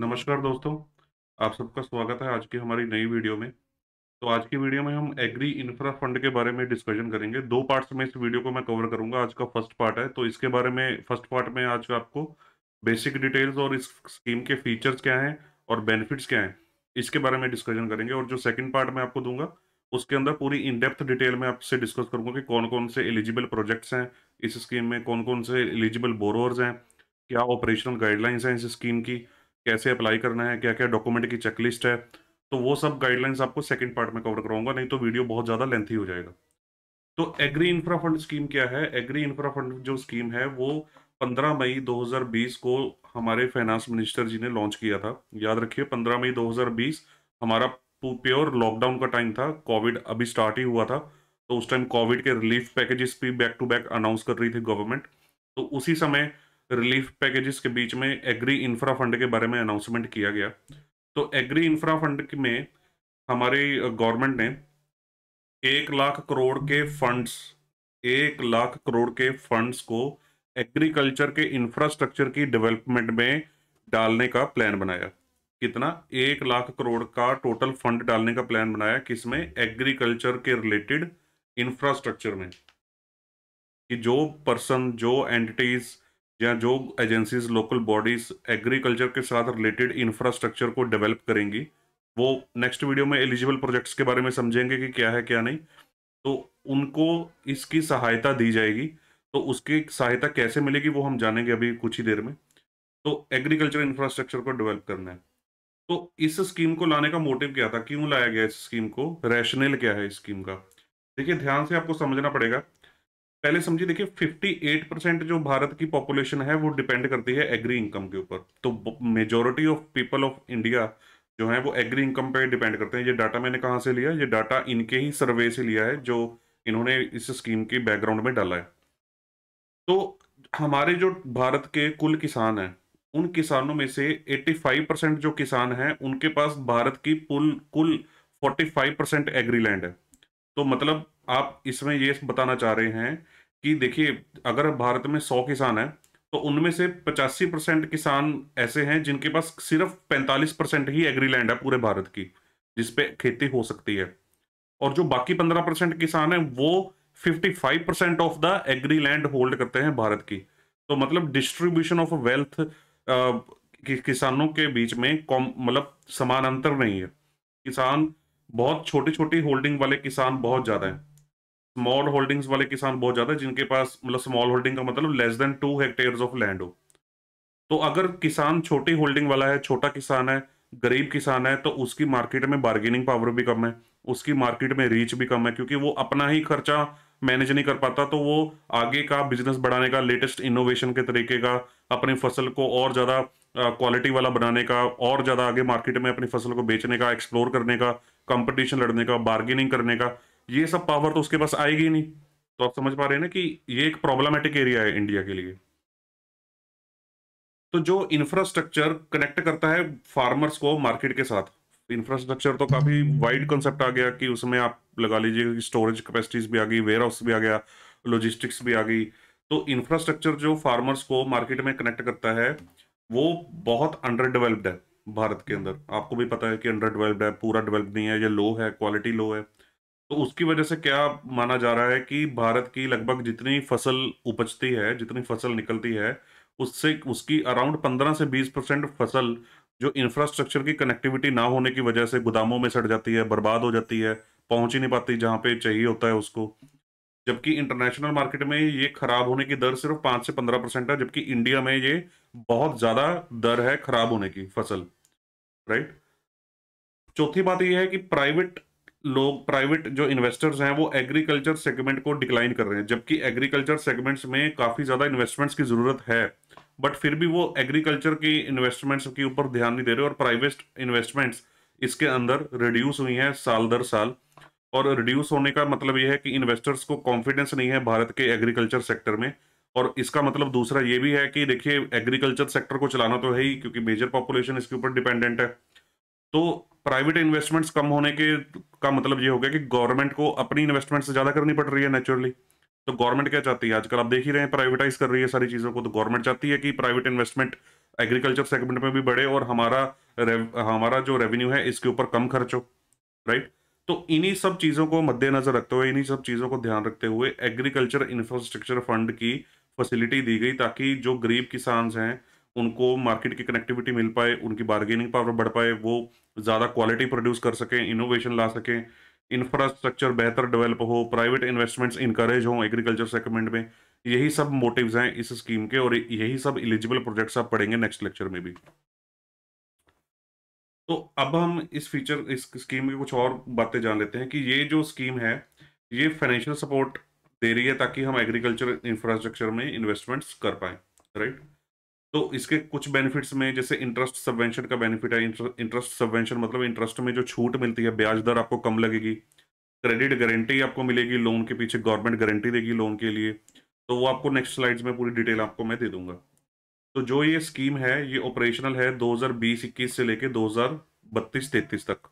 नमस्कार दोस्तों आप सबका स्वागत है आज की हमारी नई वीडियो में तो आज की वीडियो में हम एग्री इंफ्रा फंड के बारे में डिस्कशन करेंगे दो पार्ट्स में इस वीडियो को मैं कवर करूंगा आज का फर्स्ट पार्ट है तो इसके बारे में फर्स्ट पार्ट में आज आपको बेसिक डिटेल्स और इस स्कीम के फीचर्स क्या हैं और बेनिफिट्स क्या हैं इसके बारे में डिस्कशन करेंगे और जो सेकेंड पार्ट मैं आपको दूंगा उसके अंदर पूरी इन डेप्थ डिटेल में आपसे डिस्कस करूंगा कि कौन कौन से एलिजिबल प्रोजेक्ट्स हैं इस स्कीम में कौन कौन से एलिजिबल बोरोवर्स हैं क्या ऑपरेशनल गाइडलाइंस हैं इस स्कीम की कैसे अप्लाई करना है क्या क्या डॉक्यूमेंट की चेकलिस्ट है तो वो सब गाइडलाइंस आपको सेकंड पार्ट में कवर कराऊंगा नहीं तो वीडियो बहुत ज़्यादा लेंथी हो जाएगा तो एग्री इंफ्रा फंड स्कीम क्या है एग्री इंफ्रा फंड जो स्कीम है वो 15 मई 2020 को हमारे फाइनेंस मिनिस्टर जी ने लॉन्च किया था याद रखिए 15 मई 2020 हमारा प्योर लॉकडाउन का टाइम था कोविड अभी स्टार्ट ही हुआ था तो उस टाइम कोविड के रिलीफ पैकेजेस भी बैक टू बैक अनाउंस कर रही थी गवर्नमेंट तो उसी समय रिलीफ पैकेजेस के बीच में एग्री इंफ्रा फंड के बारे में अनाउंसमेंट किया गया तो एग्री इंफ्रा फंड में हमारे गवर्नमेंट ने एक लाख करोड़ के फंड्स एक लाख करोड़ के फंड्स को एग्रीकल्चर के इंफ्रास्ट्रक्चर की डेवलपमेंट में डालने का प्लान बनाया कितना एक लाख करोड़ का टोटल फंड डालने का प्लान बनाया किसमें एग्रीकल्चर के रिलेटेड इंफ्रास्ट्रक्चर में कि जो पर्सन जो एंटिटीज जहाँ जो एजेंसीज लोकल बॉडीज एग्रीकल्चर के साथ रिलेटेड इंफ्रास्ट्रक्चर को डेवलप करेंगी वो नेक्स्ट वीडियो में एलिजिबल प्रोजेक्ट्स के बारे में समझेंगे कि क्या है क्या नहीं तो उनको इसकी सहायता दी जाएगी तो उसकी सहायता कैसे मिलेगी वो हम जानेंगे अभी कुछ ही देर में तो एग्रीकल्चर इंफ्रास्ट्रक्चर को डेवलप करना है तो इस स्कीम को लाने का मोटिव क्या था क्यों लाया गया इस स्कीम को रैशनल क्या है इस स्कीम का देखिए ध्यान से आपको समझना पड़ेगा पहले समझिए देखिए 58 परसेंट जो भारत की पॉपुलेशन है वो डिपेंड करती है एग्री इनकम के ऊपर तो majority of people of India जो है वो एग्री इनकम पे डिपेंड करते हैं ये डाटा मैंने कहाँ से लिया ये डाटा इनके ही सर्वे से लिया है जो इन्होंने इस स्कीम की बैकग्राउंड में डाला है तो हमारे जो भारत के कुल किसान हैं उन किसानों में से 85 परसेंट जो किसान हैं उनके पास भारत की पुल कुल 45 परसेंट एग्री लैंड है तो मतलब आप इसमें ये बताना चाह रहे हैं कि देखिए अगर भारत में सौ किसान हैं तो उनमें से पचासी परसेंट किसान ऐसे हैं जिनके पास सिर्फ पैंतालीस परसेंट ही एग्री लैंड है पूरे भारत की जिसपे खेती हो सकती है और जो बाकी पंद्रह परसेंट किसान हैं वो fifty five percent of the agri land hold करते हैं भारत की तो मतलब डिस्ट्रीब्यूशन ऑफ वेल्थ किसानों के बीच में कॉम मतलब समान अंतर नहीं है किसान बहुत छोटी छोटी होल्डिंग वाले किसान बहुत ज्यादा हैं स्मॉल होल्डिंग्स वाले किसान बहुत ज्यादा जिनके पास मतलब स्मॉल होल्डिंग का मतलब less than two hectare of land हो तो अगर किसान छोटी होल्डिंग वाला है छोटा किसान है गरीब किसान है तो उसकी मार्केट में बार्गेनिंग पावर भी कम है उसकी मार्केट में रीच भी कम है क्योंकि वो अपना ही खर्चा मैनेज नहीं कर पाता तो वो आगे का बिजनेस बढ़ाने का लेटेस्ट इनोवेशन के तरीके का अपनी फसल को और ज़्यादा क्वालिटी वाला बनाने का और ज़्यादा आगे मार्केट में अपनी फसल को बेचने का एक्सप्लोर करने का कंपटीशन लड़ने का बार्गेनिंग करने का ये सब पावर तो उसके पास आएगी नहीं तो आप समझ पा रहे हैं ना कि ये एक प्रॉब्लमेटिक एरिया है इंडिया के लिए तो जो इंफ्रास्ट्रक्चर कनेक्ट करता है फार्मर्स को मार्केट के साथ इंफ्रास्ट्रक्चर तो काफी वाइड कंसेप्ट आ गया कि उसमें आप लगा लीजिए कि स्टोरेज कैपेसिटीज भी आ गई वेयर हाउस भी आ गया लॉजिस्टिक्स भी आ गई तो इंफ्रास्ट्रक्चर जो फार्मर्स को मार्केट में कनेक्ट करता है वो बहुत अंडर डेवलप्ड है भारत के अंदर आपको भी पता है कि अंडर डेवलप्ड है पूरा डेवलप्ड नहीं है या लो है क्वालिटी लो है तो उसकी वजह से क्या माना जा रहा है कि भारत की लगभग जितनी फसल उपजती है जितनी फसल निकलती है उससे उसकी अराउंड पंद्रह से बीस परसेंट फसल जो इंफ्रास्ट्रक्चर की कनेक्टिविटी ना होने की वजह से गोदामों में सड़ जाती है बर्बाद हो जाती है पहुंच ही नहीं पाती जहां पे चाहिए होता है उसको जबकि इंटरनेशनल मार्केट में ये खराब होने की दर सिर्फ पाँच से पंद्रह परसेंट है जबकि इंडिया में ये बहुत ज़्यादा दर है खराब होने की फसल राइट चौथी बात यह है कि प्राइवेट लोग प्राइवेट जो इन्वेस्टर्स हैं वो एग्रीकल्चर सेगमेंट को डिक्लाइन कर रहे हैं जबकि एग्रीकल्चर सेगमेंट्स में काफ़ी ज़्यादा इन्वेस्टमेंट्स की ज़रूरत है बट फिर भी वो एग्रीकल्चर की इन्वेस्टमेंट्स के ऊपर ध्यान नहीं दे रहे और प्राइवेट इन्वेस्टमेंट्स इसके अंदर रिड्यूस हुई हैं साल दर साल और रिड्यूस होने का मतलब यह है कि इन्वेस्टर्स को कॉन्फिडेंस नहीं है भारत के एग्रीकल्चर सेक्टर में और इसका मतलब दूसरा ये भी है कि देखिए एग्रीकल्चर सेक्टर को चलाना तो है ही क्योंकि मेजर पॉपुलेशन इसके ऊपर डिपेंडेंट है तो प्राइवेट इन्वेस्टमेंट्स कम होने के का मतलब ये हो गया कि गवर्नमेंट को अपनी इन्वेस्टमेंट्स ज्यादा करनी पड़ रही है नेचुरली तो गवर्नमेंट क्या चाहती है आजकल आप देख ही रहे हैं प्राइवेटाइज कर रही है सारी चीजों को तो गवर्नमेंट चाहती है कि प्राइवेट इन्वेस्टमेंट एग्रीकल्चर सेगमेंट में भी बढ़े और हमारा हमारा जो रेवेन्यू है इसके ऊपर कम खर्च हो राइट तो इन्हीं सब चीज़ों को मद्देनजर रखते हुए इन्हीं सब चीज़ों को ध्यान रखते हुए एग्रीकल्चर इंफ्रास्ट्रक्चर फंड की फैसिलिटी दी गई ताकि जो गरीब किसान हैं उनको मार्केट की कनेक्टिविटी मिल पाए उनकी बार्गेनिंग पावर बढ़ पाए वो ज़्यादा क्वालिटी प्रोड्यूस कर सकें इनोवेशन ला सकें इंफ्रास्ट्रक्चर बेहतर डेवलप हो प्राइवेट इन्वेस्टमेंट्स इंकरेज हों एग्रीकल्चर सेगमेंट में यही सब मोटिव्स हैं इस स्कीम के और यही सब एलिजिबल प्रोजेक्ट्स आप पढ़ेंगे नेक्स्ट लेक्चर में भी तो अब हम इस फीचर इस स्कीम की कुछ और बातें जान लेते हैं कि ये जो स्कीम है ये फाइनेंशियल सपोर्ट दे रही है ताकि हम एग्रीकल्चर इंफ्रास्ट्रक्चर में इन्वेस्टमेंट्स कर पाए राइट तो इसके कुछ बेनिफिट्स में जैसे इंटरेस्ट सबवेंशन का बेनिफिट है इंटरेस्ट सबवेंशन मतलब इंटरेस्ट में जो छूट मिलती है ब्याज दर आपको कम लगेगी क्रेडिट गारंटी आपको मिलेगी लोन के पीछे गवर्नमेंट गारंटी देगी लोन के लिए तो वो आपको नेक्स्ट स्लाइड्स में पूरी डिटेल आपको मैं दे दूंगा तो जो ये स्कीम है ये ऑपरेशनल है दो हजार से लेके दो हजार तक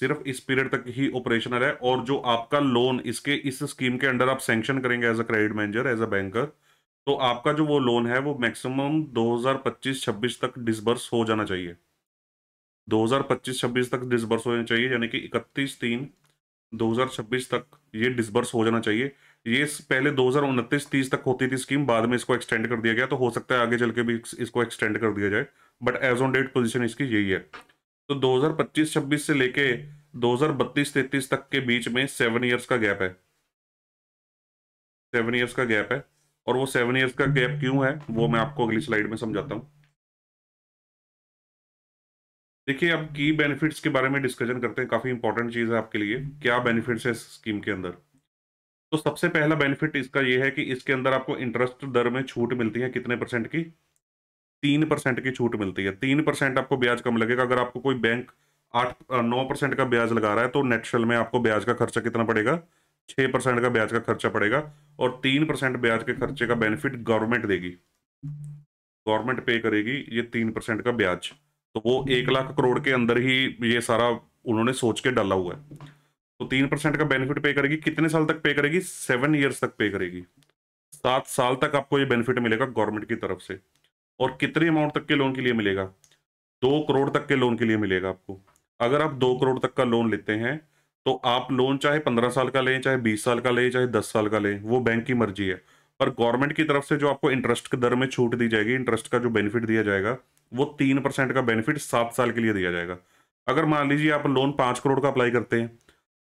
सिर्फ इस पीरियड तक ही ऑपरेशनल है और जो आपका लोन इसके इस स्कीम के अंडर आप सेंक्शन करेंगे as a credit manager as a banker तो आपका जो वो लोन है वो मैक्सिमम 2025-26 तक डिसबर्स हो जाना चाहिए 2025-26 तक डिसबर्स हो जाना चाहिए यानी कि 31 तीन 2026 तक ये डिसबर्स हो जाना चाहिए ये पहले दो हज़ार तीस तक होती थी स्कीम बाद में इसको एक्सटेंड कर दिया गया तो हो सकता है आगे चल के भी इसको एक्सटेंड कर दिया जाए but as on date position इसकी यही है तो 2025-26 से लेके 2032-33 तक के बीच में सेवन ईयर्स का गैप है सेवन ईयर्स का गैप है और वो सेवन ईयर्स का गैप क्यों है वो मैं आपको अगली स्लाइड में समझाता हूँ देखिए अब की बेनिफिट्स के बारे में डिस्कशन करते हैं काफ़ी इंपॉर्टेंट चीज़ है आपके लिए क्या बेनिफिट्स है स्कीम के अंदर तो सबसे पहला बेनिफिट इसका ये है कि इसके अंदर आपको इंटरेस्ट दर में छूट मिलती है कितने परसेंट की तीन परसेंट की छूट मिलती है तीन परसेंट आपको ब्याज कम लगेगा अगर आपको कोई बैंक आठ नौ परसेंट का ब्याज लगा रहा है तो नेटशल में आपको ब्याज का खर्चा कितना पड़ेगा छः परसेंट का ब्याज का खर्चा पड़ेगा और तीन परसेंट ब्याज के खर्चे का बेनिफिट गवर्नमेंट देगी गवर्नमेंट पे करेगी ये तीन परसेंट का ब्याज तो वो एक लाख करोड़ के अंदर ही ये सारा उन्होंने सोच के डाला हुआ है तो तीन परसेंट का बेनिफिट पे करेगी कितने साल तक पे करेगी सेवन ईयर्स तक पे करेगी सात साल तक आपको ये बेनिफिट मिलेगा गवर्नमेंट की तरफ से और कितने अमाउंट तक के लोन के लिए मिलेगा दो करोड़ तक के लोन के लिए मिलेगा आपको अगर आप दो करोड़ तक का लोन लेते हैं तो आप लोन चाहे पंद्रह साल का लें चाहे बीस साल का लें चाहे दस साल का लें वो बैंक की मर्जी है पर गवर्नमेंट की तरफ से जो आपको इंटरेस्ट की दर में छूट दी जाएगी इंटरेस्ट का जो बेनिफिट दिया जाएगा वो तीन परसेंट का बेनिफिट सात साल के लिए दिया जाएगा अगर मान लीजिए आप लोन पाँच करोड़ का अप्लाई करते हैं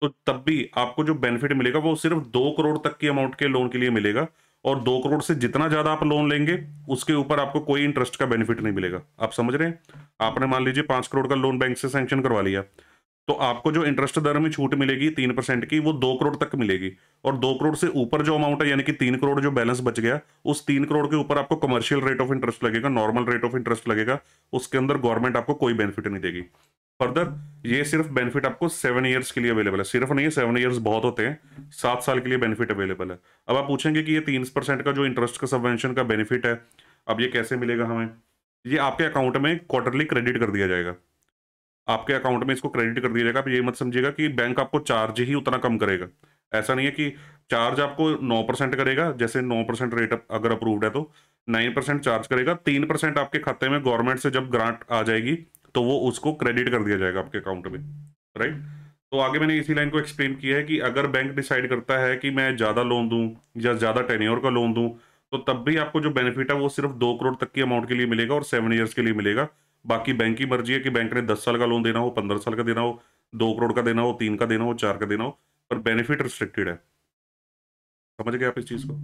तो तब भी आपको जो बेनिफिट मिलेगा वो सिर्फ दो करोड़ तक की अमाउंट के लोन के लिए मिलेगा और दो करोड़ से जितना ज़्यादा आप लोन लेंगे उसके ऊपर आपको कोई इंटरेस्ट का बेनिफिट नहीं मिलेगा आप समझ रहे हैं आपने मान लीजिए पाँच करोड़ का लोन बैंक से सैंक्शन करवा लिया तो आपको जो इंटरेस्ट दर में छूट मिलेगी तीन परसेंट की वो दो करोड़ तक मिलेगी और दो करोड़ से ऊपर जो अमाउंट है यानी कि तीन करोड़ जो बैलेंस बच गया उस तीन करोड़ के ऊपर आपको कमर्शियल रेट ऑफ इंटरेस्ट लगेगा नॉर्मल रेट ऑफ इंटरेस्ट लगेगा उसके अंदर गवर्नमेंट आपको कोई बेनिफिट नहीं देगी फर्दर ये सिर्फ बेनिफिट आपको सेवन ईयर्स के लिए अवेलेबल है सिर्फ नहीं सेवन ईयर्स बहुत होते हैं सात साल के लिए बेनिफिट अवेलेबल है अब आप पूछेंगे कि ये तीन परसेंट का जो इंटरेस्ट का सबवेंशन का बेनिफिट है अब ये कैसे मिलेगा हमें ये आपके अकाउंट में क्वार्टरली क्रेडिट कर दिया जाएगा आपके अकाउंट में इसको क्रेडिट कर दिया जाएगा आप ये मत समझिएगा कि बैंक आपको चार्ज ही उतना कम करेगा ऐसा नहीं है कि चार्ज आपको नौ परसेंट करेगा जैसे नौ परसेंट रेट अगर अप्रूव्ड है तो नाइन परसेंट चार्ज करेगा तीन परसेंट आपके खाते में गवर्नमेंट से जब ग्रांट आ जाएगी तो वो उसको क्रेडिट कर दिया जाएगा आपके अकाउंट में राइट तो आगे मैंने इसी लाइन को एक्सप्लेन किया है कि अगर बैंक डिसाइड करता है कि मैं ज़्यादा लोन दूँ या ज़्यादा टेन्योर का लोन दूँ तो तब भी आपको जो बेनिफिट है वो सिर्फ दो करोड़ तक की अमाउंट के लिए मिलेगा और सेवन ईयर्स के लिए मिलेगा बाकी बैंक की मर्जी है कि बैंक ने दस साल का लोन देना हो पंद्रह साल का देना हो दो करोड़ का देना हो तीन का देना हो चार का देना हो पर बेनिफिट रिस्ट्रिक्टेड है समझ गए आप इस चीज़ को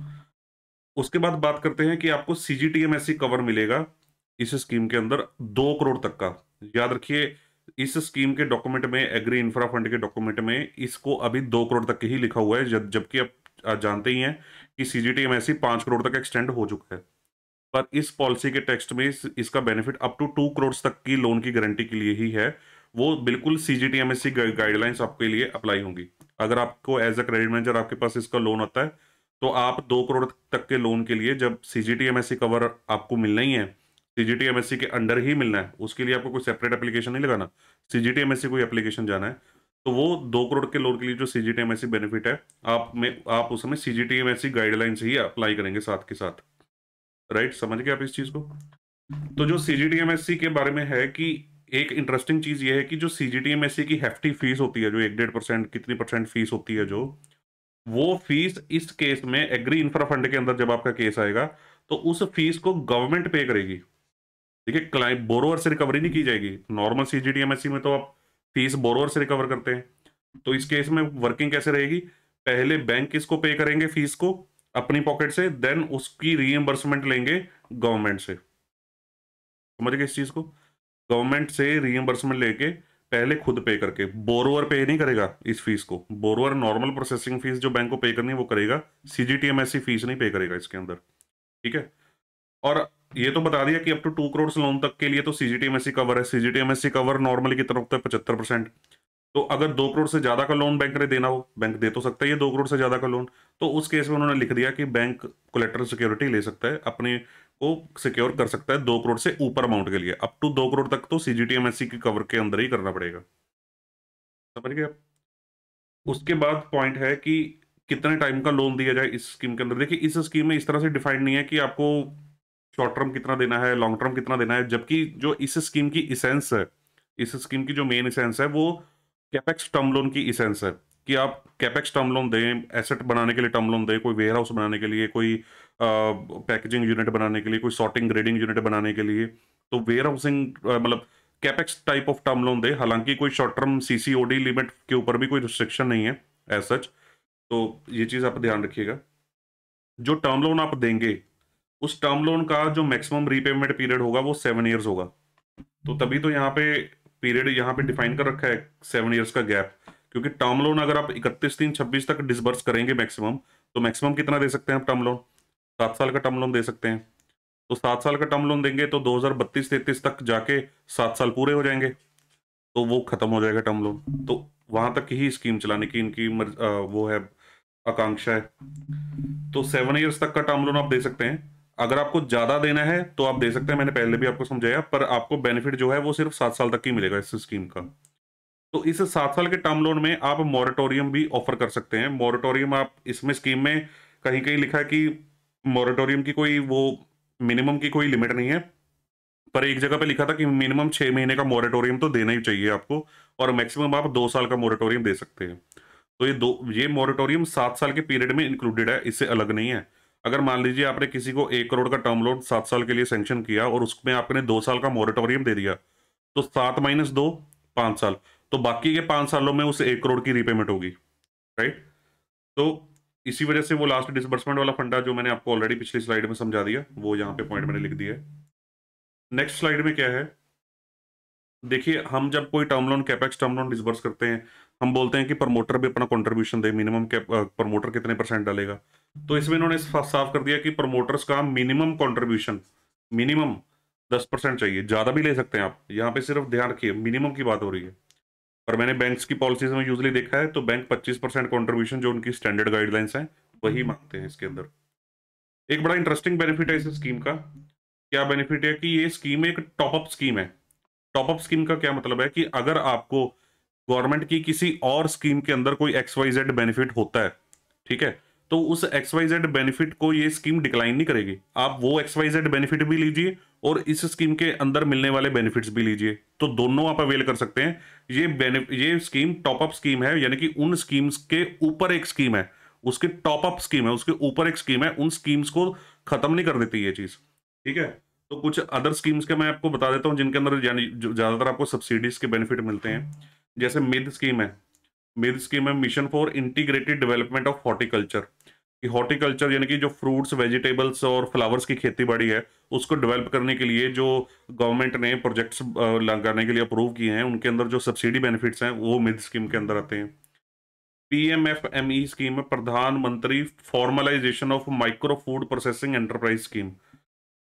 उसके बाद बात करते हैं कि आपको सी जी टी कवर मिलेगा इस स्कीम के अंदर दो करोड़ तक का याद रखिए इस स्कीम के डॉक्यूमेंट में एग्री इंफ्रा फंड के डॉक्यूमेंट में इसको अभी दो करोड़ तक ही लिखा हुआ है जबकि आप जानते ही हैं कि C G T M crore तक एक्सटेंड हो चुका है पर इस पॉलिसी के टेक्स्ट में इस, इसका benefit up to two crore तक की लोन की गारंटी के लिए ही है वो बिल्कुल सी जी गाइडलाइंस आपके लिए अप्लाई होंगी अगर आपको एज अ क्रेडिट मैनेजर आपके पास इसका लोन आता है तो आप दो करोड़ तक के लोन के लिए जब सी जी कवर आपको मिलना ही है सी के अंडर ही मिलना है उसके लिए आपको कोई सेपरेट एप्लीकेशन नहीं लगाना सी जी कोई एप्लीकेशन जाना है तो वो दो करोड़ के लोन के लिए जो सी जी बेनिफिट है आप में आप उसमें सी जी गाइडलाइंस ही अप्लाई करेंगे साथ के साथ राइट समझ गए आप इस चीज को तो जो सी जी के बारे में है कि एक इंटरेस्टिंग चीज ये है कि जो सीजीडीएमएससी की हेफ्टी फीस होती है जो एक डेढ़ परसेंट कितनी परसेंट फीस होती है जो वो फीस इस केस में एग्री इंफ्रा फंड के अंदर जब आपका केस आएगा तो उस फीस को गवर्नमेंट पे करेगी ठीक है क्लाइंट बोरोवर से रिकवरी नहीं की जाएगी नॉर्मल सीजीडीएमएससी में तो आप फीस बोरोवर से रिकवर करते हैं तो इस केस में वर्किंग कैसे रहेगी पहले बैंक किसको पे करेंगे फीस को अपनी पॉकेट से देन उसकी रीएम्बर्समेंट लेंगे गवर्नमेंट से समझ गए इस चीज़ को गवर्नमेंट से रीएम्बर्समेंट लेके पहले खुद पे करके बोरोवर पे नहीं करेगा इस फीस को बोरोवर नॉर्मल प्रोसेसिंग फीस जो बैंक को पे करनी है वो करेगा सी फीस नहीं पे करेगा इसके अंदर ठीक है और ये तो बता दिया कि up to two crore loan तक के लिए तो सी कवर है सी कवर नॉर्मल कितना होता है पचहत्तर परसेंट तो अगर दो करोड़ से ज्यादा का लोन बैंक ने देना हो बैंक दे तो सकता है ये दो करोड़ से ज्यादा का लोन तो उस केस में उन्होंने लिख दिया कि बैंक कोलेक्टर सिक्योरिटी ले सकता है अपने को सिक्योर कर सकता है दो करोड़ से ऊपर अमाउंट के लिए अप टू दो करोड़ तक तो सी जी की कवर के अंदर ही करना पड़ेगा समझ गए उसके बाद पॉइंट है कि कितने टाइम का लोन दिया जाए इस स्कीम के अंदर देखिए इस स्कीम में इस तरह से डिफाइंड नहीं है कि आपको शॉर्ट टर्म कितना देना है लॉन्ग टर्म कितना देना है जबकि जो इस स्कीम की इसेंस है इस स्कीम की जो मेन इसेंस है वो कैपेक्स टर्म लोन की इसेंस है कि आप कैपेक्स टर्म लोन दें एसेट बनाने के लिए टर्म लोन दें कोई वेयर हाउस बनाने के लिए कोई पैकेजिंग यूनिट बनाने के लिए कोई सॉर्टिंग ग्रेडिंग यूनिट बनाने के लिए तो वेयर हाउसिंग मतलब capex type of term loan दे हालांकि कोई शॉर्ट टर्म सीसीओडी लिमिट के ऊपर भी कोई रिस्ट्रिक्शन नहीं है एज सच तो ये चीज़ आप ध्यान रखिएगा जो टर्म लोन आप देंगे उस टर्म लोन का जो मैक्सिमम रीपेमेंट पीरियड होगा वो सेवन ईयर्स होगा तो तभी तो यहाँ पे पीरियड यहाँ पे डिफाइन कर रखा है सेवन ईयर्स का गैप क्योंकि टर्म लोन अगर आप इकतीस तीन छब्बीस तक डिसबर्स करेंगे मैक्सिमम तो मैक्सिमम कितना दे सकते हैं आप टर्म लोन सात साल का टर्म लोन दे सकते हैं तो सात साल का टर्म लोन देंगे तो दो हज़ार बत्तीस तक जाके सात साल पूरे हो जाएंगे तो वो ख़त्म हो जाएगा टर्म लोन तो वहां तक ही स्कीम चलाने की इनकी वो है आकांक्षा है तो सेवन ईयर्स तक का टर्म लोन आप दे सकते हैं अगर आपको ज़्यादा देना है तो आप दे सकते हैं मैंने पहले भी आपको समझाया पर आपको बेनिफिट जो है वो सिर्फ सात साल तक ही मिलेगा इस स्कीम का तो इस सात साल के टर्म लोन में आप मॉरेटोरियम भी ऑफर कर सकते हैं मॉरिटोरियम आप इसमें स्कीम में कहीं कहीं लिखा है कि मॉरेटोरियम की कोई वो मिनिमम की कोई लिमिट नहीं है पर एक जगह पे लिखा था कि मिनिमम छः महीने का मॉरेटोरियम तो देना ही चाहिए आपको और मैक्सिमम आप दो साल का मॉरेटोरियम दे सकते हैं तो ये दो ये मॉरेटोरियम सात साल के पीरियड में इंक्लूडेड है इससे अलग नहीं है अगर मान लीजिए आपने किसी को एक करोड़ का टर्म लोन सात साल के लिए सेंक्शन किया और उसमें आपने दो साल का मॉरेटोरियम दे दिया तो सात माइनस दो पाँच साल तो बाकी के पांच सालों में उस एक करोड़ की रीपेमेंट होगी राइट तो इसी वजह से वो लास्ट डिसबर्समेंट वाला फंडा जो मैंने आपको ऑलरेडी पिछली स्लाइड में समझा दिया वो यहाँ पे पॉइंट मैंने लिख दिया है नेक्स्ट स्लाइड में क्या है देखिए हम जब कोई term loan capex term loan disburse करते हैं हम बोलते हैं कि प्रमोटर भी अपना कंट्रीब्यूशन दे मिनिमम प्रमोटर कितने परसेंट डालेगा तो इसमें इन्होंने साफ कर दिया कि प्रमोटर्स का मिनिमम कॉन्ट्रीब्यूशन मिनिमम दस परसेंट चाहिए ज़्यादा भी ले सकते हैं आप यहाँ पे सिर्फ ध्यान रखिए मिनिमम की बात हो रही है और मैंने बैंक्स की पॉलिसीज में यूजली देखा है तो बैंक 25 परसेंट कॉन्ट्रीब्यूशन जो उनकी स्टैंडर्ड गाइडलाइंस हैं वही हम्म। मांगते हैं इसके अंदर एक बड़ा इंटरेस्टिंग बेनिफिट है इस स्कीम का क्या बेनिफिट है कि ये स्कीम एक टॉपअप स्कीम है टॉपअप स्कीम का क्या मतलब है कि अगर आपको गवर्नमेंट की किसी और स्कीम के अंदर कोई एक्स वाई जेड बेनिफिट होता है ठीक है तो उस एक्स वाई जेड बेनिफिट को ये स्कीम डिक्लाइन नहीं करेगी आप वो एक्स वाई जेड बेनिफिट भी लीजिए और इस स्कीम के अंदर मिलने वाले बेनिफिट्स भी लीजिए तो दोनों आप अवेल कर सकते हैं ये ये स्कीम टॉपअप स्कीम है यानी कि उन स्कीम्स के ऊपर एक स्कीम है उसके टॉपअप स्कीम है उसके ऊपर एक स्कीम है उन स्कीम्स को खत्म नहीं कर देती ये चीज ठीक है तो कुछ अदर स्कीम्स के मैं आपको बता देता हूँ जिनके अंदर ज़्यादातर आपको सब्सिडीज के बेनिफिट मिलते हैं जैसे मिद स्कीम है मिद स्कीम है mission for integrated development of horticulture horticulture यानी कि जो फ्रूट्स वेजिटेबल्स और फ्लावर्स की खेती बाड़ी है उसको डेवलप करने के लिए जो गवर्नमेंट ने प्रोजेक्ट्स लगाने के लिए अप्रूव किए हैं उनके अंदर जो सब्सिडी बेनिफिट्स हैं वो मिड स्कीम के अंदर आते हैं पीएमएफएमई स्कीम है प्रधानमंत्री formalisation of micro food processing enterprise scheme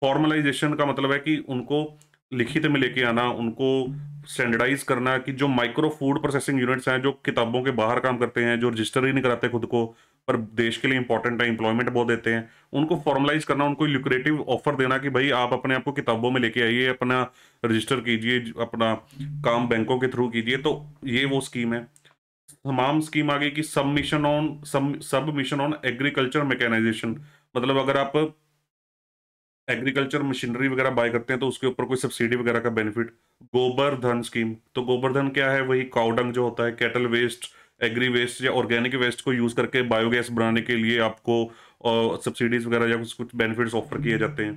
formalisation का मतलब है कि उनको लिखित में लेके आना उनको स्टैंडर्डाइज करना कि जो माइक्रो फूड प्रोसेसिंग यूनिट्स हैं जो किताबों के बाहर काम करते हैं जो रजिस्टर ही नहीं कराते खुद को पर देश के लिए इंपॉर्टेंट है इंप्लॉयमेंट बहुत देते हैं उनको फॉर्मलाइज करना उनको ल्यूक्रेटिव ऑफर देना कि भाई आप अपने आप को किताबों में लेके आइए अपना रजिस्टर कीजिए अपना काम बैंकों के थ्रू कीजिए तो ये वो स्कीम है तमाम स्कीम आ गई कि सब मिशन ऑन सब सब मिशन ऑन एग्रीकल्चर मैकेनाइजेशन मतलब अगर आप एग्रीकल्चर मशीनरी वगैरह बाय करते हैं तो उसके ऊपर कोई सब्सिडी वगैरह का बेनिफिट गोबर धन स्कीम तो गोबर धन क्या है वही काउडंग जो होता है कैटल वेस्ट एग्री वेस्ट या ऑर्गेनिक वेस्ट को यूज़ करके बायोगैस बनाने के लिए आपको सब्सिडीज़ वगैरह या कुछ कुछ बेनिफिट्स ऑफर किए जाते हैं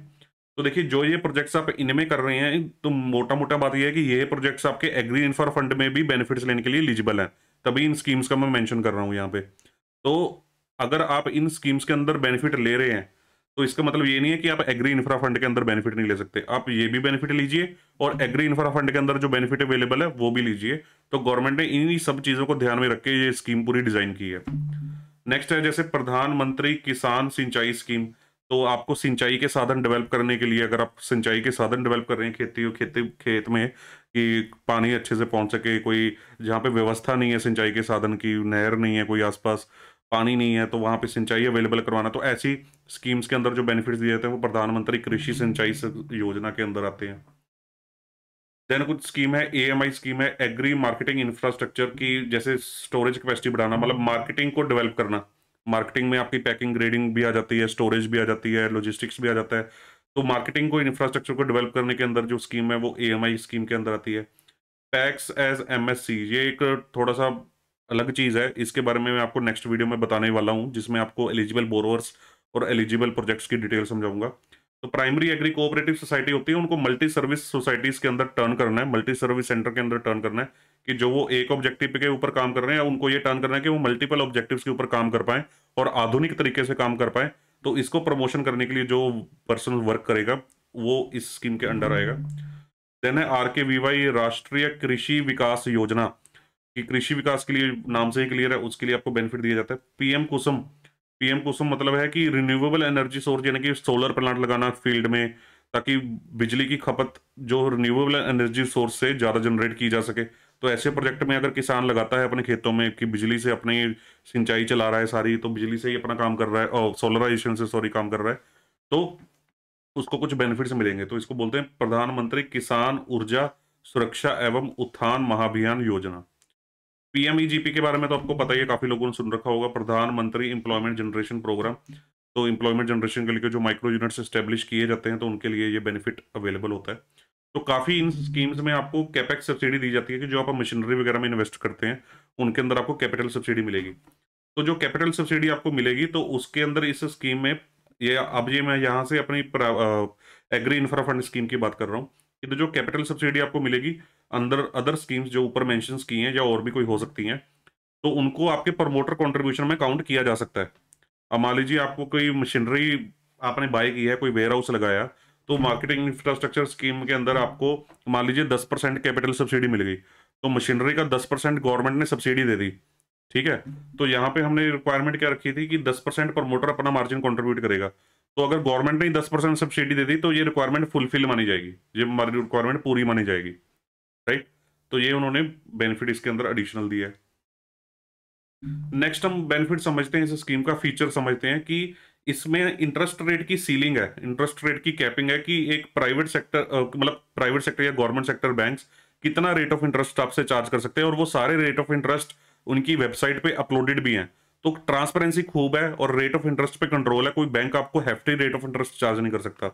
तो देखिए जो ये प्रोजेक्ट्स आप इनमें कर रहे हैं तो मोटा मोटा बात यह है कि ये प्रोजेक्ट्स आपके एग्री इंफ्रा फंड में भी बेनिफिट्स लेने के लिए एलिजिबल हैं तभी इन स्कीम्स का मैं मैंशन कर रहा हूँ यहाँ पे तो अगर आप इन स्कीम्स के अंदर बेनिफिट ले रहे हैं तो इसका मतलब ये नहीं है कि आप एग्री इंफ्रा फंड के अंदर बेनिफिट नहीं ले सकते आप ये भी बेनिफिट लीजिए और एग्री इंफ्रा फंड के अंदर जो बेनिफिट अवेलेबल है वो भी लीजिए तो गवर्नमेंट ने इन्हीं सब चीज़ों को ध्यान में रखे ये स्कीम पूरी डिजाइन की है नेक्स्ट है जैसे प्रधानमंत्री किसान सिंचाई स्कीम तो आपको सिंचाई के साधन डेवलप करने के लिए अगर आप सिंचाई के साधन डेवलप कर रहे हैं खेती खेती खेत में कि पानी अच्छे से पहुंच सके कोई जहाँ पे व्यवस्था नहीं है सिंचाई के साधन की नहर नहीं है कोई आसपास पानी नहीं है तो वहाँ पे सिंचाई अवेलेबल करवाना तो ऐसी स्कीम्स के अंदर जो बेनिफिट्स दिए जाते हैं वो प्रधानमंत्री कृषि सिंचाई योजना के अंदर आते हैं देन कुछ स्कीम है ए स्कीम है एग्री मार्केटिंग इंफ्रास्ट्रक्चर की जैसे स्टोरेज कैपेसिटी बढ़ाना मतलब मार्केटिंग को डेवलप करना मार्केटिंग में आपकी पैकिंग ग्रेडिंग भी आ जाती है स्टोरेज भी आ जाती है लॉजिस्टिक्स भी आ जाता है तो मार्केटिंग को इंफ्रास्ट्रक्चर को डेवलप करने के अंदर जो स्कीम है वो ए स्कीम के अंदर आती है पैक्स एज एम ये एक थोड़ा सा अलग चीज़ है इसके बारे में मैं आपको नेक्स्ट वीडियो में बताने वाला हूँ जिसमें आपको एलिजिबल बोरोवर्स और एलिजिबल प्रोजेक्ट्स की डिटेल समझाऊंगा तो प्राइमरी एग्री कोऑपरेटिव सोसाइटी होती है उनको मल्टी सर्विस सोसाइटीज़ के अंदर टर्न करना है मल्टी सर्विस सेंटर के अंदर टर्न करना है कि जो वो एक ऑब्जेक्टिव के ऊपर काम कर रहे हैं उनको ये टर्न करना है कि वो मल्टीपल ऑब्जेक्टिव्स के ऊपर काम कर पाए और आधुनिक तरीके से काम कर पाए तो इसको प्रमोशन करने के लिए जो पर्सन वर्क करेगा वो इस स्कीम के अंडर आएगा देन है आर के वी वाई राष्ट्रीय कृषि विकास योजना कि कृषि विकास के लिए नाम से ही क्लियर है उसके लिए आपको बेनिफिट दिया जाता है पीएम कुसुम पीएम कुसुम मतलब है कि रिन्यूएबल एनर्जी सोर्स यानी कि सोलर प्लांट लगाना फील्ड में ताकि बिजली की खपत जो रिन्यूएबल एनर्जी सोर्स से ज़्यादा जनरेट की जा सके तो ऐसे प्रोजेक्ट में अगर किसान लगाता है अपने खेतों में कि बिजली से अपनी सिंचाई चला रहा है सारी तो बिजली से ही अपना काम कर रहा है और सोलराइजेशन से सॉरी काम कर रहा है तो उसको कुछ बेनिफिट्स मिलेंगे तो इसको बोलते हैं प्रधानमंत्री किसान ऊर्जा सुरक्षा एवं उत्थान महाभियान योजना पीएमईजीपी e के बारे में तो आपको पता ही है काफी लोगों ने सुन रखा होगा प्रधानमंत्री इंप्लॉयमेंट जनरेशन प्रोग्राम तो इंप्लॉयमेंट जनरेशन के लिए जो माइक्रो यूनिट्स स्टेब्लिश किए जाते हैं तो उनके लिए ये बेनिफिट अवेलेबल होता है तो काफी इन स्कीम्स में आपको कैपेक्स सब्सिडी दी जाती है कि जो आप मशीनरी वगैरह में इन्वेस्ट करते हैं उनके अंदर आपको कैपिटल सब्सिडी मिलेगी तो जो कैपिटल सब्सिडी आपको मिलेगी तो उसके अंदर इस स्कीम में ये अब ये मैं यहाँ से अपनी एग्री इंफ्रा फंड स्कीम की बात कर रहा हूँ कि तो जो कैपिटल सब्सिडी आपको मिलेगी अंदर अदर स्कीम्स जो ऊपर मैंशन की हैं या और भी कोई हो सकती हैं तो उनको आपके प्रमोटर कॉन्ट्रीब्यूशन में काउंट किया जा सकता है अब मान लीजिए आपको कोई मशीनरी आपने बाय की है कोई वेयर हाउस लगाया तो मार्केटिंग इंफ्रास्ट्रक्चर स्कीम के अंदर आपको मान लीजिए दस परसेंट कैपिटल सब्सिडी मिल गई तो मशीनरी का दस परसेंट गवर्नमेंट ने सब्सिडी दे दी ठीक है तो यहाँ पे हमने रिक्वायरमेंट क्या रखी थी कि दस परसेंट प्रमोटर अपना मार्जिन कंट्रीब्यूट करेगा तो अगर गवर्नमेंट ने दस परसेंट सब्सिडी दे दी तो ये रिक्वायरमेंट फुलफिल मानी जाएगी ये हमारी रिक्वायरमेंट पूरी मानी जाएगी राइट तो ये उन्होंने बेनिफिट इसके अंदर एडिशनल दिया है नेक्स्ट हम बेनिफिट समझते हैं इस स्कीम का फीचर समझते हैं कि इसमें इंटरेस्ट रेट की सीलिंग है इंटरेस्ट रेट की कैपिंग है कि एक प्राइवेट सेक्टर मतलब प्राइवेट सेक्टर या गवर्नमेंट सेक्टर बैंक्स कितना रेट ऑफ इंटरेस्ट आपसे चार्ज कर सकते हैं और वो सारे रेट ऑफ इंटरेस्ट उनकी वेबसाइट पे अपलोडेड भी हैं तो ट्रांसपेरेंसी खूब है और रेट ऑफ इंटरेस्ट पे कंट्रोल है कोई बैंक आपको hefty rate of interest charge नहीं कर सकता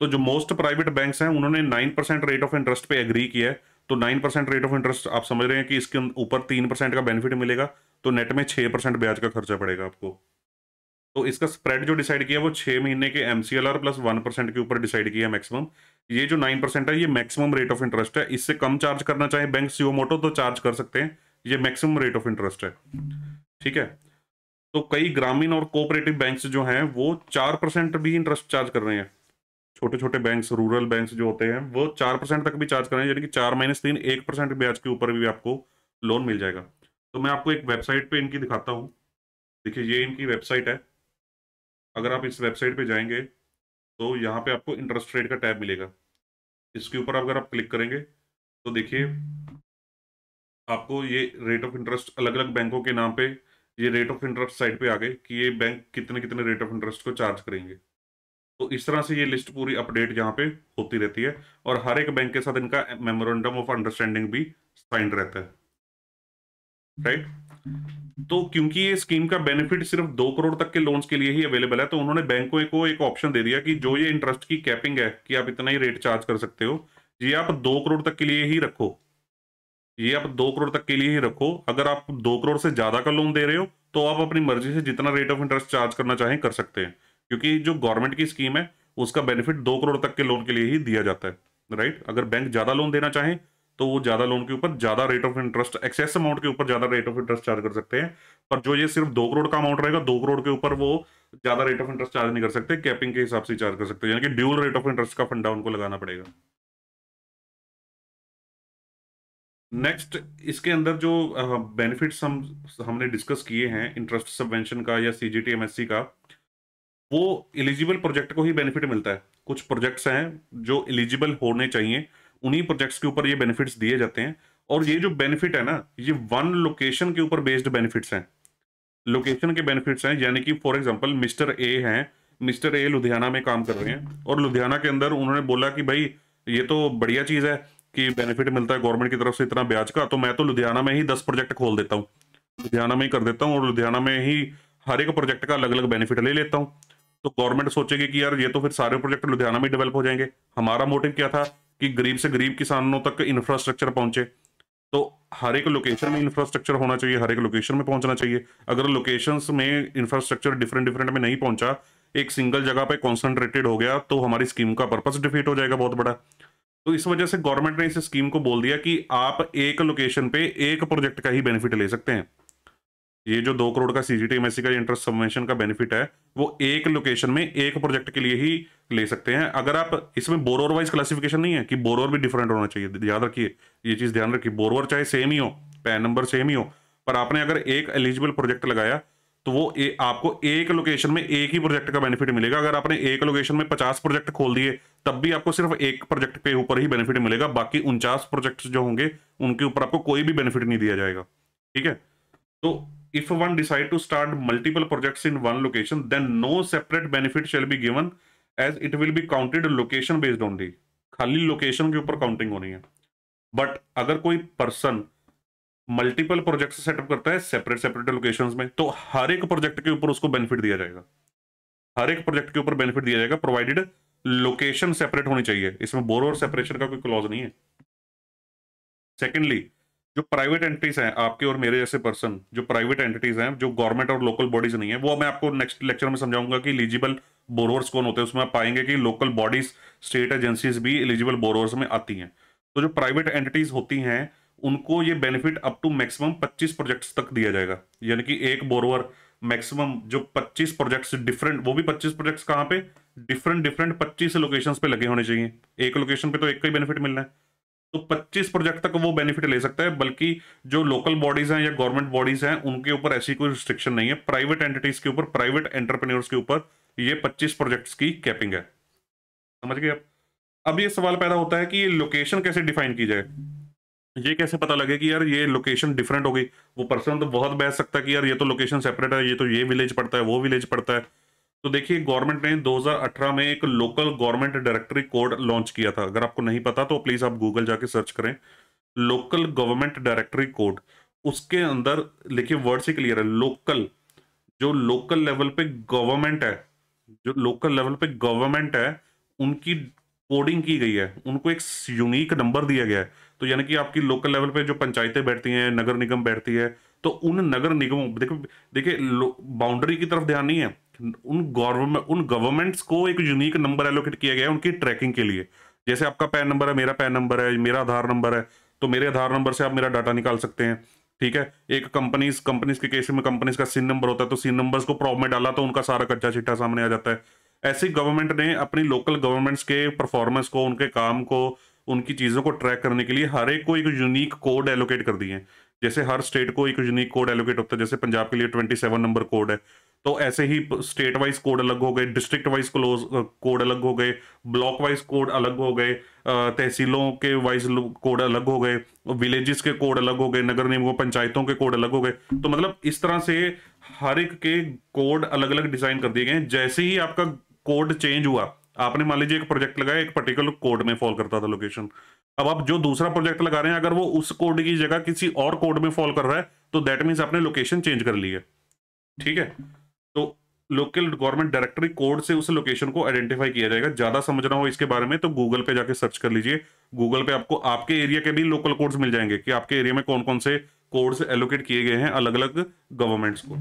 तो जो मोस्ट प्राइवेट बैंक हैं उन्होंने nine percent rate of interest पे एग्री किया है तो nine percent rate of interest आप समझ रहे हैं कि इसके ऊपर तीन परसेंट का बेनिफिट मिलेगा तो नेट में छह परसेंट ब्याज का खर्चा पड़ेगा आपको तो इसका स्प्रेड जो डिसाइड किया वो छह महीने के एमसीएलआर प्लस वन परसेंट के ऊपर डिसाइड किया मैक्सिमम ये जो नाइन परसेंट है ये मैक्सिमम रेट ऑफ इंटरेस्ट है इससे कम चार्ज करना चाहे बैंक सीओ मोटो तो चार्ज कर सकते हैं ये मैक्सिमम रेट ऑफ इंटरेस्ट है ठीक है तो कई ग्रामीण और कोऑपरेटिव बैंक्स जो हैं वो चार परसेंट भी इंटरेस्ट चार्ज कर रहे हैं छोटे छोटे बैंक्स रूरल बैंक्स जो होते हैं वो चार परसेंट तक भी चार्ज कर रहे हैं यानी कि चार माइनस तीन एक परसेंट ब्याज के ऊपर भी आपको लोन मिल जाएगा तो मैं आपको एक वेबसाइट पर इनकी दिखाता हूँ देखिए ये इनकी वेबसाइट है अगर आप इस वेबसाइट पर जाएंगे तो यहाँ पे आपको इंटरेस्ट रेट का टैब मिलेगा इसके ऊपर अगर आप क्लिक करेंगे तो देखिए आपको ये रेट ऑफ इंटरेस्ट अलग अलग बैंकों के नाम पे ये रेट ऑफ इंटरेस्ट साइड पे आ गए कि ये बैंक कितने कितने रेट ऑफ इंटरेस्ट को चार्ज करेंगे तो इस तरह से ये लिस्ट पूरी अपडेट यहाँ पे होती रहती है और हर एक बैंक के साथ इनका मेमोरेंडम ऑफ अंडरस्टैंडिंग भी साइन रहता है राइट तो क्योंकि ये स्कीम का बेनिफिट सिर्फ दो करोड़ तक के लोन्स के लिए ही अवेलेबल है तो उन्होंने बैंकों को एक ऑप्शन दे दिया कि जो ये इंटरेस्ट की कैपिंग है कि आप इतना ही रेट चार्ज कर सकते हो ये आप दो करोड़ तक के लिए ही रखो ये आप दो करोड़ तक के लिए ही रखो अगर आप दो करोड़ से ज्यादा का लोन दे रहे हो तो आप अपनी मर्जी से जितना रेट ऑफ इंटरेस्ट चार्ज करना चाहें कर सकते हैं क्योंकि जो गवर्नमेंट की स्कीम है उसका बेनिफिट दो करोड़ तक के लोन के लिए ही दिया जाता है राइट अगर बैंक ज्यादा लोन देना चाहें तो वो ज्यादा लोन के ऊपर ज्यादा rate of interest excess amount के ऊपर ज्यादा रेट ऑफ इंटरेस्ट चार्ज कर सकते हैं पर जो ये सिर्फ दो करोड़ का अमाउंट रहेगा दो करोड़ के ऊपर वो ज्यादा रेट ऑफ इंटरेस्ट चार्ज नहीं कर सकते कैपिंग के हिसाब से चार्ज कर सकते हैं यानी कि ड्यूल रेट ऑफ इंटरेस्ट का फंडा उनको लगाना पड़ेगा नेक्स्ट इसके अंदर जो बेनिफिट्स हम हमने डिस्कस किए हैं इंटरेस्ट सबवेंशन का या सी जी का वो एलिजिबल प्रोजेक्ट को ही बेनिफिट मिलता है कुछ प्रोजेक्ट्स हैं जो एलिजिबल होने चाहिए उन्हीं प्रोजेक्ट्स के ऊपर ये बेनिफिट्स दिए जाते हैं और ये जो बेनिफिट है ना ये वन लोकेशन के ऊपर बेस्ड बेनिफिट्स हैं लोकेशन के बेनिफिट्स हैं यानी कि फॉर एग्जाम्पल मिस्टर ए हैं मिस्टर ए लुधियाना में काम कर रहे हैं और लुधियाना के अंदर उन्होंने बोला कि भाई ये तो बढ़िया चीज़ है कि बेनिफिट मिलता है गवर्नमेंट की तरफ से इतना ब्याज का तो मैं तो लुधियाना में ही दस प्रोजेक्ट खोल देता हूँ लुधियाना में ही कर देता हूँ और लुधियाना में ही हर एक प्रोजेक्ट का अलग अलग बेनिफिट ले लेता हूँ तो गवर्नमेंट सोचेगी कि यार ये तो फिर सारे प्रोजेक्ट लुधियाना में डेवलप हो जाएंगे हमारा मोटिव क्या था कि गरीब से गरीब किसानों तक इंफ्रास्ट्रक्चर पहुंचे तो हर एक लोकेशन में इंफ्रास्ट्रक्चर होना चाहिए हर एक लोकेशन में पहुंचना चाहिए अगर लोकेशन में इंफ्रास्ट्रक्चर डिफरेंट डिफरेंट में नहीं पहुंचा एक सिंगल जगह पर कॉन्सेंट्रेटेड हो गया तो हमारी स्कीम का पर्पज डिफीट हो जाएगा बहुत बड़ा तो इस वजह से गवर्नमेंट ने इस स्कीम को बोल दिया कि आप एक लोकेशन पे एक प्रोजेक्ट का ही बेनिफिट ले सकते हैं ये जो दो करोड़ का सीजीटीएमएससी एमएससी का इंटरेस्ट सबवेंशन का बेनिफिट है वो एक लोकेशन में एक प्रोजेक्ट के लिए ही ले सकते हैं अगर आप इसमें बोरोवर वाइज क्लासिफिकेशन नहीं है कि बोरोवर भी डिफरेंट होना चाहिए याद रखिए ये चीज ध्यान रखिए बोरोवर चाहे सेम ही हो पैन नंबर सेम ही हो पर आपने अगर एक एलिजिबल प्रोजेक्ट लगाया तो वो ए, आपको एक लोकेशन में एक ही प्रोजेक्ट का बेनिफिट मिलेगा अगर आपने एक लोकेशन में पचास प्रोजेक्ट खोल दिए तब भी आपको सिर्फ एक प्रोजेक्ट के ऊपर ही बेनिफिट मिलेगा बाकी उनचास प्रोजेक्ट जो होंगे उनके ऊपर आपको कोई भी बेनिफिट नहीं दिया जाएगा ठीक है तो if one decide to start multiple project in one location then no separate benefit shall be given as it will be counted location based only खाली लोकेशन के ऊपर काउंटिंग होनी है बट अगर कोई पर्सन मल्टीपल प्रोजेक्ट सेटअप करता है separate separate location में तो हर एक प्रोजेक्ट के ऊपर उसको बेनिफिट दिया जाएगा हर एक प्रोजेक्ट के ऊपर बेनिफिट दिया जाएगा प्रोवाइडेड लोकेशन सेपरेट होनी चाहिए इसमें बोरो और सेपरेशन का कोई क्लॉज नहीं है सेकेंडली जो प्राइवेट एंटिटीज हैं आपके और मेरे जैसे पर्सन जो प्राइवेट एंटिटीज हैं जो गवर्नमेंट और लोकल बॉडीज नहीं है वो मैं आपको नेक्स्ट लेक्चर में समझाऊंगा कि इलिजिबल बोरोर्स कौन होते हैं उसमें आप पाएंगे कि लोकल बॉडीज स्टेट एजेंसीज भी इलिजिबल बोरोर्स में आती हैं तो जो प्राइवेट एंटिटीज होती हैं उनको ये benefit up to maximum 25 projects तक दिया जाएगा यानी कि एक बोरोवर मैक्सिमम जो 25 प्रोजेक्ट्स डिफरेंट वो भी 25 प्रोजेक्ट्स कहाँ पे डिफरेंट डिफरेंट 25 लोकेशंस पे लगे होने चाहिए एक लोकेशन पे तो एक का ही बेनिफिट मिलना है तो 25 प्रोजेक्ट तक वो बेनिफिट ले सकता है बल्कि जो लोकल बॉडीज हैं या गवर्नमेंट बॉडीज हैं उनके ऊपर ऐसी कोई रिस्ट्रिक्शन नहीं है प्राइवेट एंटिटीज के ऊपर प्राइवेट एंटरप्रेन्योर्स के ऊपर ये पच्चीस प्रोजेक्ट्स की कैपिंग है समझ गए आप अब ये सवाल पैदा होता है कि ये लोकेशन कैसे डिफाइन की जाए ये कैसे पता लगे कि यार ये लोकेशन डिफरेंट होगी वो पर्सन तो बहुत बहस सकता है कि यार ये तो लोकेशन सेपरेट है ये तो ये विलेज पड़ता है वो विलेज पड़ता है तो देखिए गवर्नमेंट ने 2018 में एक local government directory code launch किया था अगर आपको नहीं पता तो प्लीज़ आप गूगल जाके सर्च करें लोकल गवर्नमेंट डायरेक्टरी कोड उसके अंदर लिखिए वर्ड से क्लियर है लोकल जो लोकल लेवल पे गवर्नमेंट है जो लोकल लेवल पे गवर्नमेंट है उनकी कोडिंग की गई है उनको एक यूनिक नंबर दिया गया है तो यानी कि आपकी लोकल लेवल पे जो पंचायतें बैठती हैं नगर निगम बैठती है तो उन नगर निगमों देखो देखिए बाउंड्री की तरफ ध्यान नहीं है उन गवर्नमेंट उन गवर्नमेंट्स को एक यूनिक नंबर एलोकेट किया गया है उनकी ट्रैकिंग के लिए जैसे आपका पैन नंबर है मेरा पैन नंबर है मेरा आधार नंबर है तो मेरे आधार नंबर से आप मेरा डाटा निकाल सकते हैं ठीक है एक कंपनीज कंपनीज के केस में कंपनीज का सिन नंबर होता है तो सिन नंबर्स को प्रॉब में डाला तो उनका सारा कच्चा चिट्ठा सामने आ जाता है ऐसे गवर्नमेंट ने अपनी लोकल गवर्नमेंट्स के परफॉर्मेंस को उनके काम को उनकी चीज़ों को ट्रैक करने के लिए हर एक को एक यूनिक कोड एलोकेट कर दिए हैं जैसे हर स्टेट को एक यूनिक कोड एलोकेट होता है जैसे पंजाब के लिए ट्वेंटी सेवन नंबर कोड है तो ऐसे ही स्टेट वाइज कोड अलग हो गए डिस्ट्रिक्ट वाइज क्लोज कोड अलग हो गए ब्लॉक वाइज कोड अलग हो गए तहसीलों के वाइज कोड अलग हो गए विलेजेस के कोड अलग हो गए नगर निगमों पंचायतों के कोड अलग हो गए तो मतलब इस तरह से हर एक के कोड अलग अलग डिजाइन कर दिए गए हैं जैसे ही आपका कोड चेंज हुआ आपने मान लीजिए एक प्रोजेक्ट लगाया एक पर्टिकुलर कोड में फॉल करता था लोकेशन अब आप जो दूसरा प्रोजेक्ट लगा रहे हैं अगर वो उस कोड की जगह किसी और कोड में फॉल कर रहा है तो दैट मीन्स आपने लोकेशन चेंज कर ली है ठीक है तो लोकल गवर्नमेंट डायरेक्टरी कोड से उस लोकेशन को आइडेंटिफाई किया जाएगा ज्यादा समझना हो इसके बारे में तो गूगल पे जाके सर्च कर लीजिए गूगल पे आपको आपके एरिया के भी लोकल कोड्स मिल जाएंगे कि आपके एरिया में कौन कौन से कोड्स एलोकेट किए गए हैं अलग अलग गवर्नमेंट्स को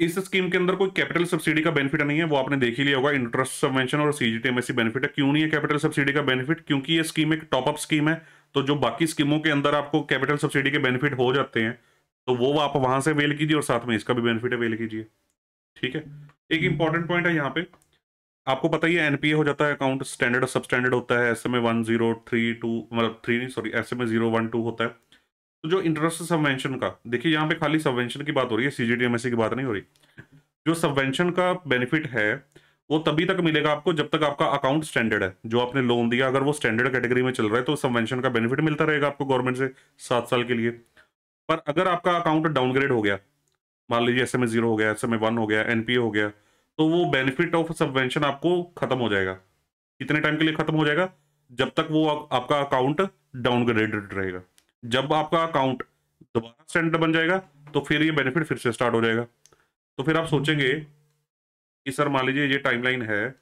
इस स्कीम के अंदर कोई कैपिटल सब्सिडी का बेनिफिट नहीं है वो आपने देख ही लिया होगा इंटरेस्ट सबवेंशन और सीजीटीएमएससी बेनिफिट है क्यों नहीं है कैपिटल सब्सिडी का बेनिफिट क्योंकि ये स्कीम एक टॉपअप स्कीम है तो जो बाकी स्कीमों के अंदर आपको कैपिटल सब्सिडी के बेनिफिट हो जाते हैं तो वो आप वहां से अवेल कीजिए और साथ में इसका भी बेनिफिट अवेल कीजिए ठीक है एक इंपॉर्टेंट पॉइंट है यहाँ पे आपको पता ही है एनपीए हो जाता है अकाउंट स्टैंडर्ड सब स्टैंडर्ड होता है S M A one zero three two मतलब थ्री नहीं sorry S M A zero one two होता है तो जो इंटरेस्ट सबवेंशन का देखिए यहाँ पे खाली सबवेंशन की बात हो रही है सीजीटी की बात नहीं हो रही जो सबवेंशन का बेनिफिट है वो तभी तक मिलेगा आपको जब तक आपका अकाउंट स्टैंडर्ड है जो आपने लोन दिया अगर वो स्टैंडर्ड कैटेगरी में चल रहा है तो सबवेंशन का बेनिफिट मिलता रहेगा आपको गवर्नमेंट से सात साल के लिए पर अगर आपका अकाउंट डाउनग्रेड हो गया मान लीजिए एस एम ए जीरो हो गया एस एम ए वन हो गया एनपीए हो गया तो वो बेनिफिट ऑफ सबवेंशन आपको खत्म हो जाएगा कितने टाइम के लिए खत्म हो जाएगा जब तक वो आपका अकाउंट डाउनग्रेडेड रहेगा जब आपका अकाउंट दोबारा स्टैंडर्ड बन जाएगा तो फिर ये बेनिफिट फिर से स्टार्ट हो जाएगा तो फिर आप सोचेंगे कि सर मान लीजिए ये टाइमलाइन है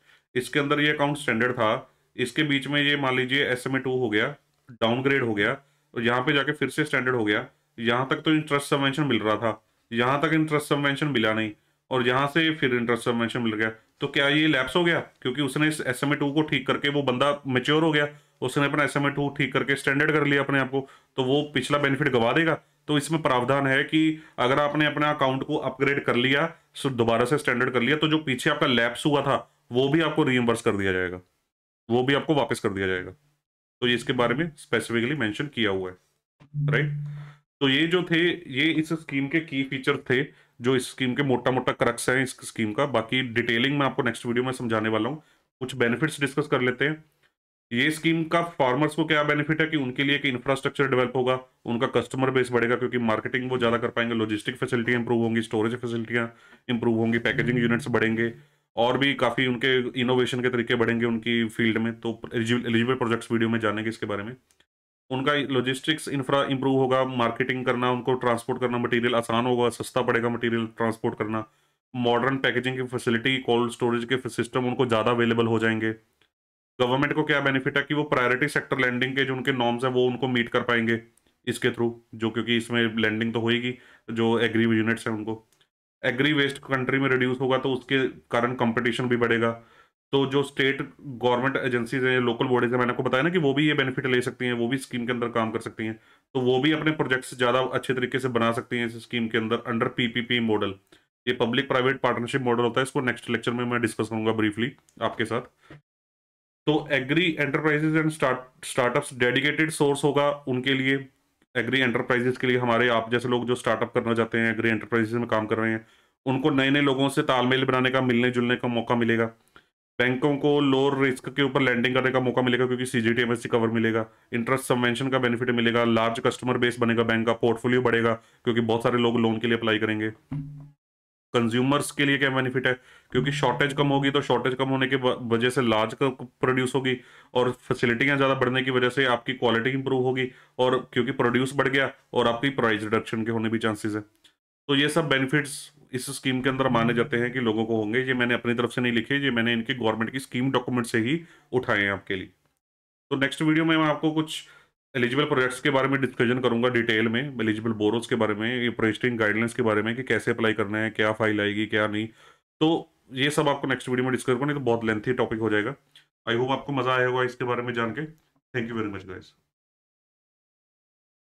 इसके अंदर ये अकाउंट स्टैंडर्ड था इसके बीच में ये मान लीजिए एस एम हो गया डाउनग्रेड हो गया और यहाँ पे जाके फिर से स्टैंडर्ड हो गया यहाँ तक तो इंटरेस्ट सबवेंशन मिल रहा था यहाँ तक इंटरेस्ट सबवेंशन मिला नहीं और यहाँ से फिर इंटरेस्ट सबवेंशन मिल गया तो क्या ये लैप्स हो गया क्योंकि उसने इस एस एम को ठीक करके वो बंदा मेच्योर हो गया उसने अपना एस एम टू ठीक करके स्टैंडर्ड कर लिया अपने आप को तो वो पिछला बेनिफिट गवा देगा तो इसमें प्रावधान है कि अगर आपने अपना अकाउंट को अपग्रेड कर लिया दोबारा से स्टैंडर्ड कर लिया तो जो पीछे आपका लैप्स हुआ था वो भी आपको रीएम्बर्स कर दिया जाएगा वो भी आपको वापस कर दिया जाएगा तो ये इसके बारे में स्पेसिफिकली मेंशन किया हुआ है राइट तो ये जो थे ये इस स्कीम के की फीचर थे जो इस स्कीम के मोटा मोटा क्रक्स हैं इस स्कीम का बाकी डिटेलिंग मैं आपको नेक्स्ट वीडियो में समझाने वाला हूँ कुछ बेनिफिट्स डिस्कस कर लेते हैं ये स्कीम का फार्मर्स को क्या बेनिफिट है कि उनके लिए एक इंफ्रास्ट्रक्चर डेवलप होगा उनका कस्टमर बेस बढ़ेगा क्योंकि मार्केटिंग वो ज़्यादा कर पाएंगे लॉजिस्टिक फैसिलिटी इंप्रूव होंगी स्टोरेज फैसिलिटियाँ इंप्रूव होंगी पैकेजिंग यूनिट्स बढ़ेंगे और भी काफ़ी उनके इनोवेशन के तरीके बढ़ेंगे उनकी फील्ड में तो एलिजिबल प्रोजेक्ट्स वीडियो में जानेंगे इसके बारे में उनका लॉजिस्टिक्स इंफ्रा इंप्रूव होगा मार्केटिंग करना उनको ट्रांसपोर्ट करना मटेरियल आसान होगा सस्ता पड़ेगा मटेरियल ट्रांसपोर्ट करना मॉडर्न पैकेजिंग की फैसिलिटी कोल्ड स्टोरेज के सिस्टम उनको ज़्यादा अवेलेबल हो जाएंगे गवर्नमेंट को क्या बेनिफिट है कि वो प्रायोरिटी सेक्टर लैंडिंग के जो उनके नॉर्म्स हैं वो उनको मीट कर पाएंगे इसके थ्रू जो क्योंकि इसमें लैंडिंग तो होगी जो एग्री यूनिट्स हैं उनको एग्री वेस्ट कंट्री में रिड्यूस होगा तो उसके कारण कंपटीशन भी बढ़ेगा तो जो स्टेट गवर्नमेंट एजेंसीज हैं लोकल बॉडीज हैं मैंने आपको बताया ना कि वो भी ये बेनिफिट ले सकती हैं वो भी स्कीम के अंदर काम कर सकती हैं तो वो भी अपने प्रोजेक्ट्स ज़्यादा अच्छे तरीके से बना सकती हैं इस स्कीम के अंदर अंडर पीपीपी मॉडल ये पब्लिक प्राइवेट पार्टनरशिप मॉडल होता है इसको नेक्स्ट लेक्चर में मैं डिस्कस करूंगा ब्रीफली आपके साथ तो agri enterprises and startup dedicated source होगा उनके लिए एग्री एंटरप्राइजेस के लिए हमारे आप जैसे लोग जो स्टार्टअप करना चाहते हैं एग्री एंटरप्राइजेस में काम कर रहे हैं उनको नए नए लोगों से तालमेल बनाने का मिलने जुलने का मौका मिलेगा बैंकों को लोअर रिस्क के ऊपर लैंडिंग करने का मौका मिलेगा क्योंकि सी जी कवर मिलेगा इंटरेस्ट सबवेंशन का बेनिफिट मिलेगा लार्ज कस्टमर बेस बनेगा बैंक का पोर्टफोलियो बढ़ेगा क्योंकि बहुत सारे लोग लोन के लिए अप्लाई करेंगे कंज्यूमर्स के लिए क्या बेनिफिट है क्योंकि शॉर्टेज hmm. कम होगी तो शॉर्टेज कम होने की वजह से लार्ज प्रोड्यूस होगी और फैसिलिटियां ज़्यादा बढ़ने की वजह से आपकी क्वालिटी इंप्रूव होगी और क्योंकि प्रोड्यूस बढ़ गया और आपकी प्राइस रिडक्शन के होने भी चांसेस है तो ये सब बेनिफिट्स इस स्कीम के अंदर माने hmm. जाते हैं कि लोगों को होंगे ये मैंने अपनी तरफ से नहीं लिखे ये मैंने इनके गवर्नमेंट की स्कीम डॉक्यूमेंट से ही उठाए हैं आपके लिए तो नेक्स्ट वीडियो में मैं आपको कुछ एलिजिबल प्रोजेक्ट्स के बारे में डिस्कशन करूंगा डिटेल में एलिजिबल बोरोस के बारे में प्रोजेस्टिंग गाइडलाइंस के बारे में कि कैसे अप्लाई करना है क्या फाइल आएगी क्या नहीं तो ये सब आपको नेक्स्ट वीडियो में डिस्कस करूंगा नहीं तो बहुत लेंथी टॉपिक हो जाएगा आई होप आपको मजा आया होगा इसके बारे में जान के thank you very much guys